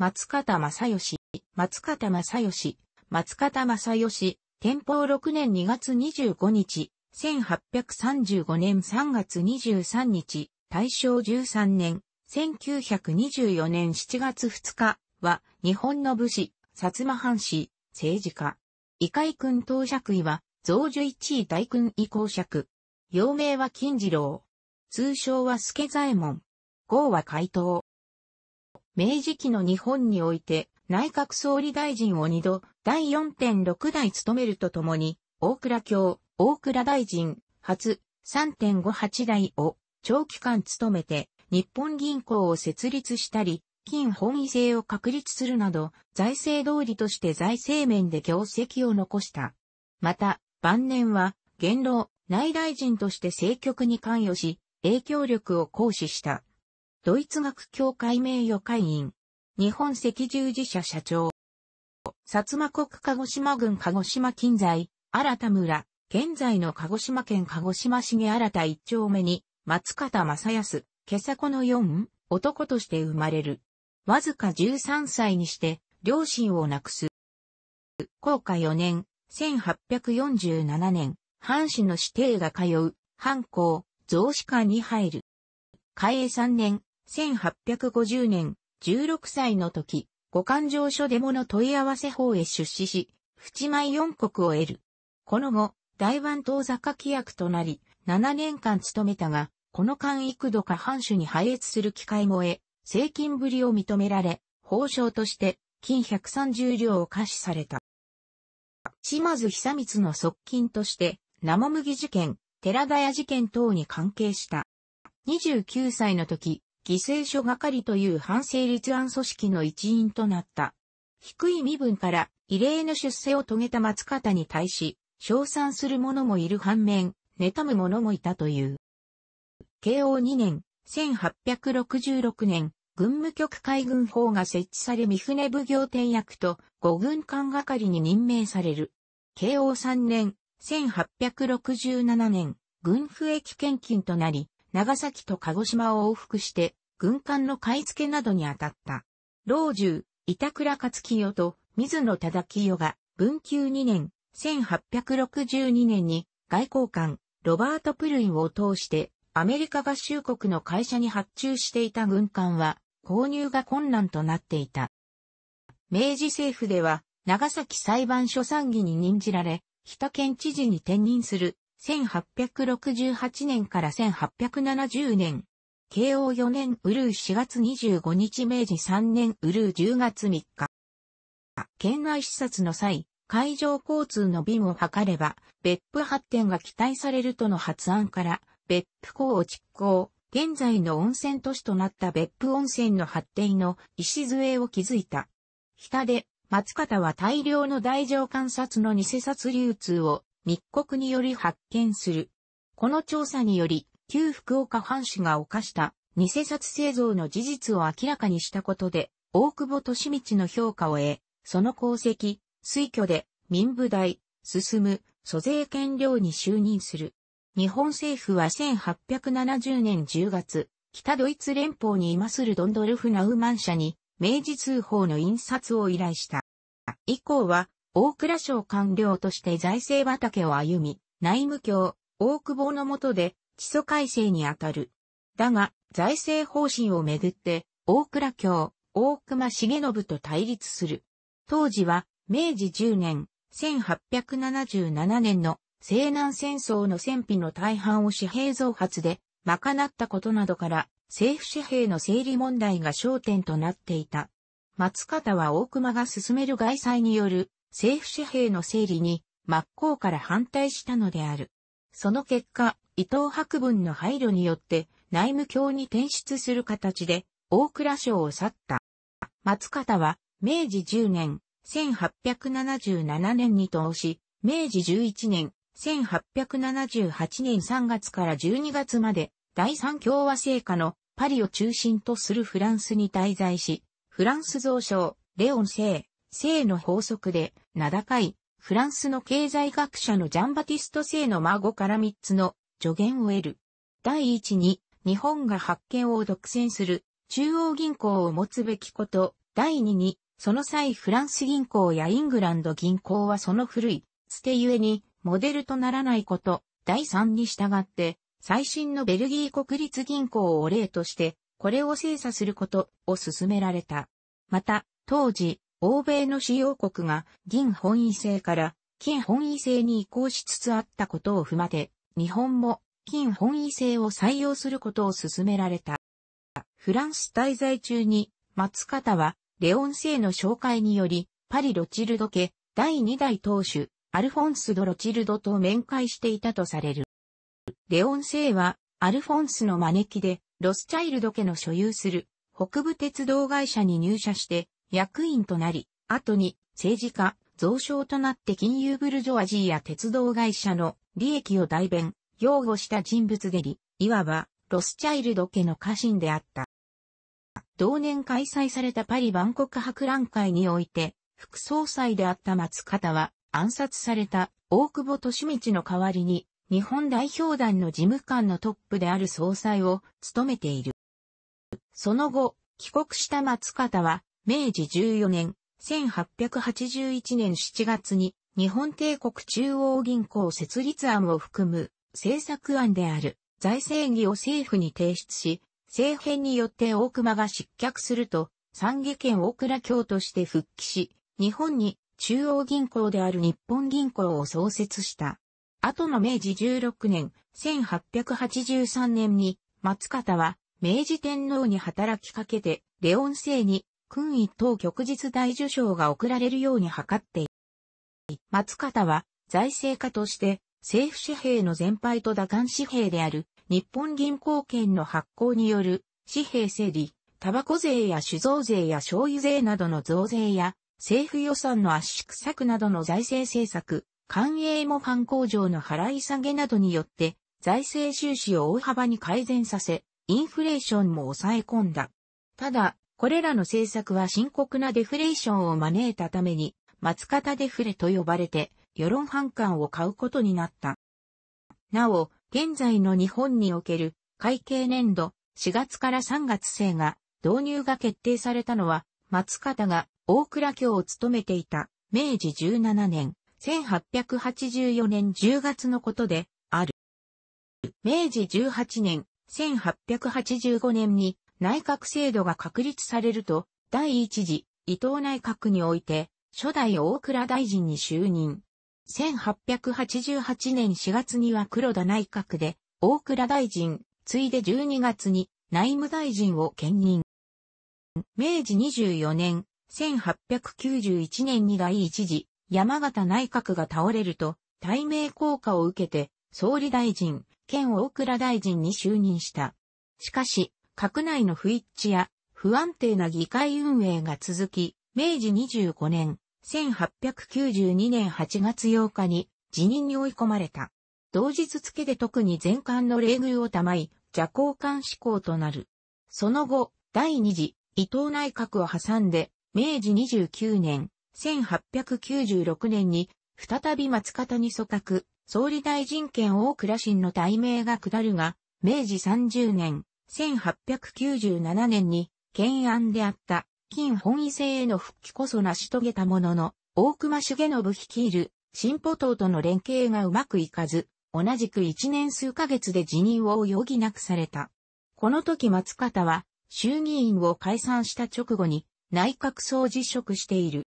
松方正義、松方正義、松方正義、天保6年2月25日、1835年3月23日、大正13年、1924年7月2日は、日本の武士、薩摩藩士、政治家。異界君当爵位は、増樹一位大君位公爵。幼名は金次郎。通称は助左衛門。号は怪盗。明治期の日本において内閣総理大臣を2度、第4.6代務めるとともに、大倉卿、大倉大臣、初、3.58代を長期間務めて、日本銀行を設立したり、金本位制を確立するなど、財政通りとして財政面で業績を残した。また、晩年は、元老、内大臣として政局に関与し、影響力を行使した。ドイツ学協会名誉会員、日本赤十字社社長、薩摩国鹿児島郡鹿児島近在、新田村、現在の鹿児島県鹿児島市毛新田一丁目に、松方正康、今朝この四、男として生まれる。わずか13歳にして、両親を亡くす。高下4年、1847年、藩士の指定が通う、藩校、増士官に入る。開営3年、1850年、16歳の時、五環上書デモの問い合わせ法へ出資し、淵前四国を得る。この後、大湾東座規約となり、7年間務めたが、この間幾度か藩主に配越する機会も得、税金ぶりを認められ、報奨として、金130両を貸しされた。島津久光の側近として、生麦事件、寺田屋事件等に関係した。29歳の時、犠牲書係という反省立案組織の一員となった。低い身分から異例の出世を遂げた松方に対し、称賛する者もいる反面、妬む者もいたという。慶応2年、1866年、軍務局海軍法が設置され三船奉行店役と五軍艦係に任命される。慶応3年、1867年、軍府駅献金となり、長崎と鹿児島を往復して、軍艦の買い付けなどに当たった。老中、板倉勝清と水野忠清が文久2年、1862年に外交官、ロバート・プルインを通してアメリカ合衆国の会社に発注していた軍艦は購入が困難となっていた。明治政府では長崎裁判所参議に任じられ、北県知事に転任する1868年から1870年慶応4年ウルー4月25日明治3年ウルー10月3日。県内視察の際、海上交通の便を図れば、別府発展が期待されるとの発案から、別府港を実行、現在の温泉都市となった別府温泉の発展の礎を築いた。北で、松方は大量の大乗観察の偽札流通を密告により発見する。この調査により、旧福岡藩士が犯した偽札製造の事実を明らかにしたことで、大久保利道の評価を得、その功績、推挙で民部大、進む、租税権領に就任する。日本政府は1870年10月、北ドイツ連邦に今するドンドルフ・ナウマン社に、明治通報の印刷を依頼した。以降は、大蔵省官僚として財政畑を歩み、内務卿、大久保の下で、地礎改正にあたる。だが、財政方針をめぐって、大倉京、大隈重信と対立する。当時は、明治10年、1877年の西南戦争の戦費の大半を紙幣増発で賄ったことなどから、政府紙幣の整理問題が焦点となっていた。松方は大熊が進める外債による政府紙幣の整理に真っ向から反対したのである。その結果、伊藤博文の配慮によって内務卿に転出する形で大蔵省を去った。松方は明治10年1877年に投資、明治11年1878年3月から12月まで第三共和制下のパリを中心とするフランスに滞在し、フランス増省、レオン聖、聖の法則で名高いフランスの経済学者のジャンバティスト聖の孫から3つの助言を得る。第一に、日本が発見を独占する中央銀行を持つべきこと。第二に、その際フランス銀行やイングランド銀行はその古い、捨てゆえに、モデルとならないこと。第三に従って、最新のベルギー国立銀行を例として、これを精査することを進められた。また、当時、欧米の主要国が銀本位制から金本位制に移行しつつあったことを踏まえて、日本も金本位制を採用することを勧められた。フランス滞在中に松方はレオン製の紹介によりパリ・ロチルド家第2代当主アルフォンス・ド・ロチルドと面会していたとされる。レオン製はアルフォンスの招きでロスチャイルド家の所有する北部鉄道会社に入社して役員となり、後に政治家、増床となって金融ブルジョアジーや鉄道会社の利益を代弁、擁護した人物でり、いわばロスチャイルド家の家臣であった。同年開催されたパリ万国博覧会において、副総裁であった松方は暗殺された大久保利道の代わりに、日本代表団の事務官のトップである総裁を務めている。その後、帰国した松方は、明治14年、1881年7月に日本帝国中央銀行設立案を含む政策案である財政議を政府に提出し、政変によって大熊が失脚すると、三下県大倉京として復帰し、日本に中央銀行である日本銀行を創設した。後の明治16年、1883年に松方は明治天皇に働きかけて、レオン制に勲一等旭日大受賞が贈られるように図っている。松方は財政家として政府紙幣の全廃と打艦紙幣である日本銀行券の発行による紙幣整理、タバコ税や酒造税や醤油税などの増税や政府予算の圧縮策などの財政政策、官営模範工場の払い下げなどによって財政収支を大幅に改善させ、インフレーションも抑え込んだ。ただ、これらの政策は深刻なデフレーションを招いたために、松方デフレと呼ばれて、世論反感を買うことになった。なお、現在の日本における会計年度4月から3月生が導入が決定されたのは、松方が大倉卿を務めていた明治17年1884年10月のことである。明治18年1885年に内閣制度が確立されると、第一次伊藤内閣において、初代大倉大臣に就任。1888年4月には黒田内閣で、大倉大臣、ついで12月に内務大臣を兼任。明治24年、1891年に第一次山形内閣が倒れると、対名効果を受けて、総理大臣、兼大倉大臣に就任した。しかし、閣内の不一致や不安定な議会運営が続き、明治25年、1892年8月8日に辞任に追い込まれた。同日付で特に全館の礼遇をたまい、邪交官志向となる。その後、第二次、伊藤内閣を挟んで、明治29年、1896年に、再び松方に組閣、総理大臣権大倉新の大名が下るが、明治30年、1897年に懸案であった金本位制への復帰こそ成し遂げたものの、大隈重信率いる新歩党との連携がうまくいかず、同じく1年数ヶ月で辞任を余儀なくされた。この時松方は衆議院を解散した直後に内閣総辞職している。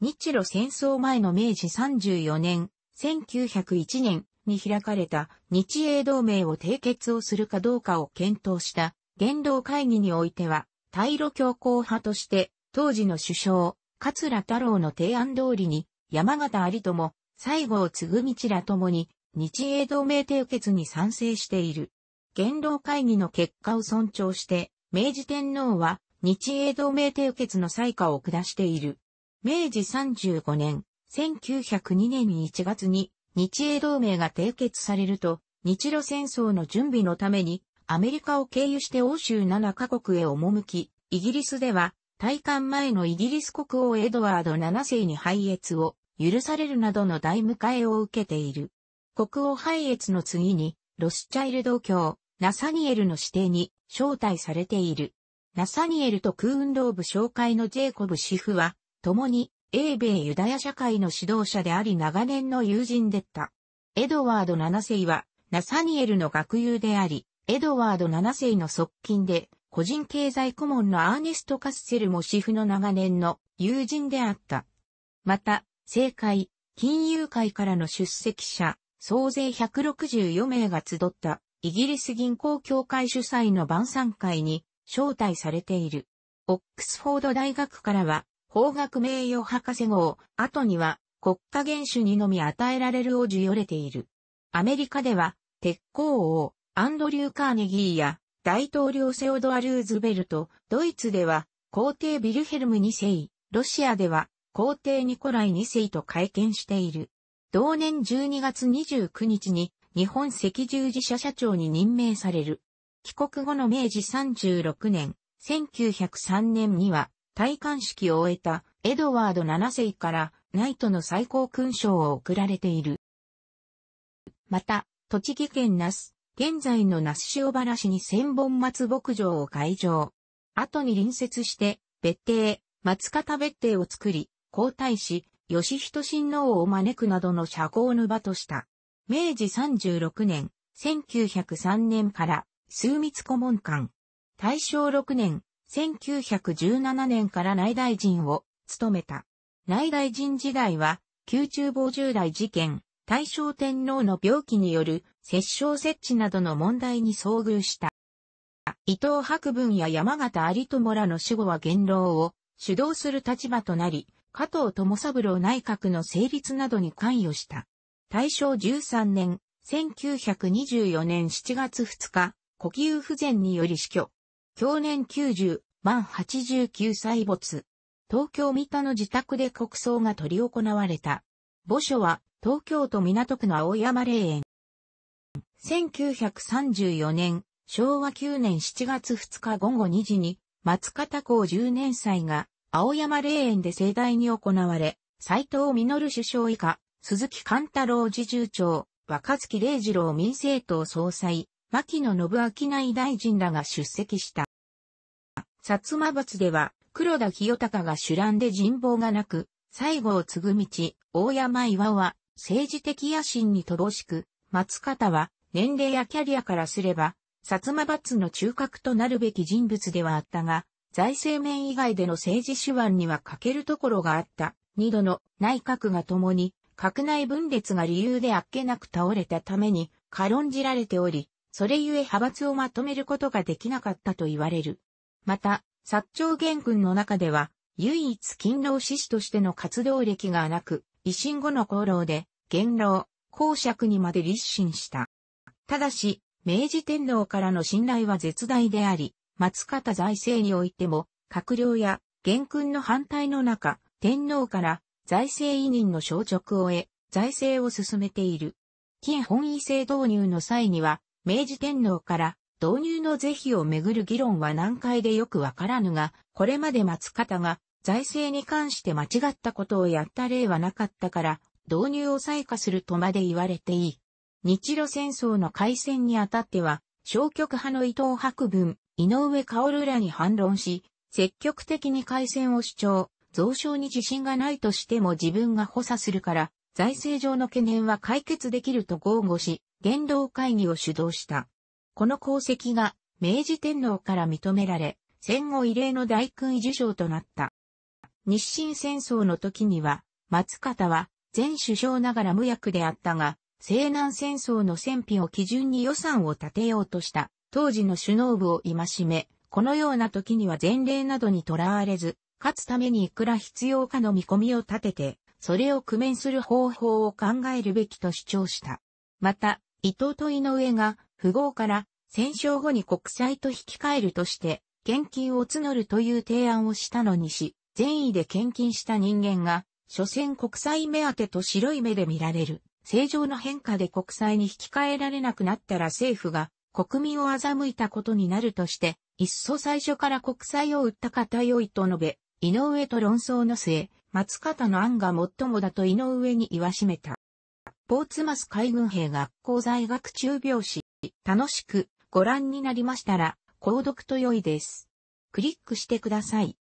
日露戦争前の明治34年、1901年、に開かれた日英同盟を締結をするかどうかを検討した元老会議においては、対露強硬派として、当時の首相、桂太郎の提案通りに、山形有友、西郷継道らともに、日英同盟締結に賛成している。元老会議の結果を尊重して、明治天皇は日英同盟締結の採下を下している。明治35年、1902年1月に日英同盟が締結されると、日露戦争の準備のために、アメリカを経由して欧州7カ国へ赴き、イギリスでは、退官前のイギリス国王エドワード7世に敗越を許されるなどの大迎えを受けている。国王敗越の次に、ロスチャイルド教、ナサニエルの指定に招待されている。ナサニエルと空運動部紹介のジェイコブ・シフは、共に英米ユダヤ社会の指導者であり長年の友人でった。エドワード7世は、ナサニエルの学友であり、エドワード7世の側近で、個人経済顧問のアーネスト・カッセルもシフの長年の友人であった。また、政界、金融界からの出席者、総勢164名が集ったイギリス銀行協会主催の晩餐会に招待されている。オックスフォード大学からは法学名誉博士号、後には国家元首にのみ与えられるを授与れている。アメリカでは、鉄鋼王、アンドリュー・カーネギーや、大統領セオドア・ルーズベルト、ドイツでは、皇帝ビルヘルム2世、ロシアでは、皇帝ニコライ2世と会見している。同年12月29日に、日本赤十字社社長に任命される。帰国後の明治36年、1903年には、戴冠式を終えたエドワード7世からナイトの最高勲章を贈られている。また、栃木県那須、現在の那須塩原市に千本松牧場を開場。後に隣接して、別邸、松方別邸を作り、皇太子、義仁親王を招くなどの社交の場とした。明治36年、1903年から、枢密顧問官。大正6年、1917年から内大臣を務めた。内大臣時代は、宮中防従来事件、大正天皇の病気による摂政設置などの問題に遭遇した。伊藤博文や山形有友らの死後は元老を主導する立場となり、加藤智三郎内閣の成立などに関与した。大正13年、1924年7月2日、呼吸不全により死去。去年90、満89歳没。東京三田の自宅で国葬が執り行われた。墓所は東京都港区の青山霊園。1934年、昭和9年7月2日午後2時に、松方港10年祭が青山霊園で盛大に行われ、斎藤実首相以下、鈴木貫太郎侍従長、若月礼二郎民政党総裁、牧野信明内大臣らが出席した。薩摩閥では、黒田清隆が主乱で人望がなく、最後を継ぐ道、大山岩は、政治的野心に乏しく、松方は、年齢やキャリアからすれば、薩摩閥の中核となるべき人物ではあったが、財政面以外での政治手腕には欠けるところがあった。二度の内閣が共に、閣内分裂が理由であっけなく倒れたために、軽んじられており、それゆえ派閥をまとめることができなかったと言われる。また、薩長元軍の中では、唯一勤労志士としての活動歴がなく、維新後の功労で、元老、公爵にまで立身した。ただし、明治天皇からの信頼は絶大であり、松方財政においても、閣僚や元君の反対の中、天皇から財政委任の承職を得、財政を進めている。金本位制導入の際には、明治天皇から導入の是非をめぐる議論は難解でよくわからぬが、これまで松方が財政に関して間違ったことをやった例はなかったから、導入を再化するとまで言われていい。日露戦争の開戦にあたっては、消極派の伊藤博文、井上薫らに反論し、積極的に開戦を主張、増床に自信がないとしても自分が補佐するから、財政上の懸念は解決できると豪語し、言動会議を主導した。この功績が明治天皇から認められ、戦後異例の大勲位受賞となった。日清戦争の時には、松方は前首相ながら無役であったが、西南戦争の戦費を基準に予算を立てようとした当時の首脳部を戒め、このような時には前例などにとらわれず、勝つためにいくら必要かの見込みを立てて、それを工面する方法を考えるべきと主張した。また、伊藤と井上が富豪から戦勝後に国債と引き換えるとして、献金を募るという提案をしたのにし、善意で献金した人間が、所詮国債目当てと白い目で見られる。正常の変化で国債に引き換えられなくなったら政府が国民を欺いたことになるとして、いっそ最初から国債を売った方良いと述べ、井上と論争の末、松方の案が最もだと井上に言わしめた。ポーツマス海軍兵学校在学中病死。楽しくご覧になりましたら、購読と良いです。クリックしてください。